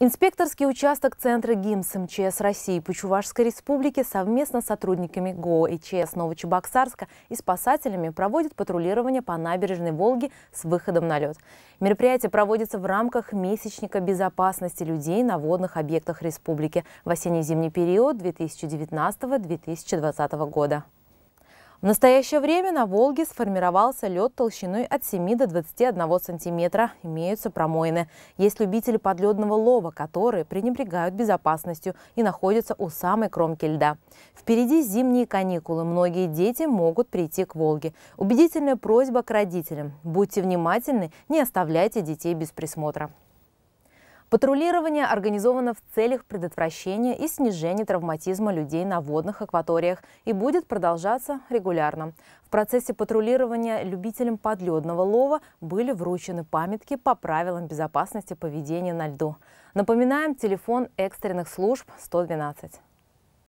Инспекторский участок Центра ГИМС МЧС России по Чувашской Республике совместно с сотрудниками ГО ИЧС Новочебоксарска и спасателями проводит патрулирование по набережной Волги с выходом на лед. Мероприятие проводится в рамках месячника безопасности людей на водных объектах республики в осенне-зимний период 2019-2020 года. В настоящее время на Волге сформировался лед толщиной от 7 до 21 сантиметра. Имеются промоины. Есть любители подледного лова, которые пренебрегают безопасностью и находятся у самой кромки льда. Впереди зимние каникулы. Многие дети могут прийти к Волге. Убедительная просьба к родителям. Будьте внимательны, не оставляйте детей без присмотра. Патрулирование организовано в целях предотвращения и снижения травматизма людей на водных акваториях и будет продолжаться регулярно. В процессе патрулирования любителям подледного лова были вручены памятки по правилам безопасности поведения на льду. Напоминаем, телефон экстренных служб 112.